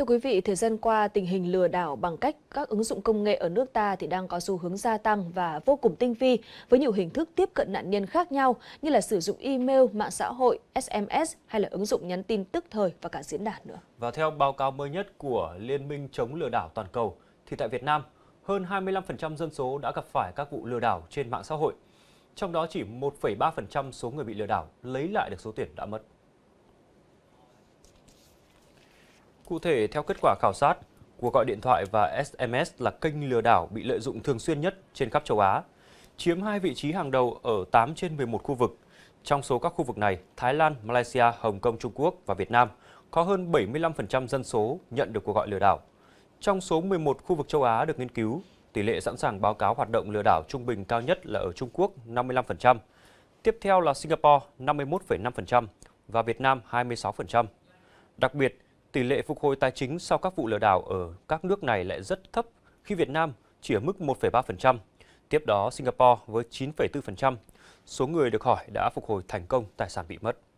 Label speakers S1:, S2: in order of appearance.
S1: Thưa quý vị, thời gian qua tình hình lừa đảo bằng cách các ứng dụng công nghệ ở nước ta thì đang có xu hướng gia tăng và vô cùng tinh vi với nhiều hình thức tiếp cận nạn nhân khác nhau như là sử dụng email, mạng xã hội, SMS hay là ứng dụng nhắn tin tức thời và cả diễn đàn nữa.
S2: Và theo báo cáo mới nhất của Liên minh chống lừa đảo toàn cầu thì tại Việt Nam, hơn 25% dân số đã gặp phải các vụ lừa đảo trên mạng xã hội. Trong đó chỉ 1,3% số người bị lừa đảo lấy lại được số tiền đã mất. Cụ thể, theo kết quả khảo sát, cuộc gọi điện thoại và SMS là kênh lừa đảo bị lợi dụng thường xuyên nhất trên khắp châu Á, chiếm hai vị trí hàng đầu ở 8 trên 11 khu vực. Trong số các khu vực này, Thái Lan, Malaysia, Hồng Kông, Trung Quốc và Việt Nam có hơn 75% dân số nhận được cuộc gọi lừa đảo. Trong số 11 khu vực châu Á được nghiên cứu, tỷ lệ sẵn sàng báo cáo hoạt động lừa đảo trung bình cao nhất là ở Trung Quốc 55%, tiếp theo là Singapore 51,5% và Việt Nam 26%. Đặc biệt, tỷ lệ phục hồi tài chính sau các vụ lừa đảo ở các nước này lại rất thấp khi Việt Nam chỉ ở mức 1,3%, tiếp đó Singapore với 9,4%. Số người được hỏi đã phục hồi thành công tài sản bị mất.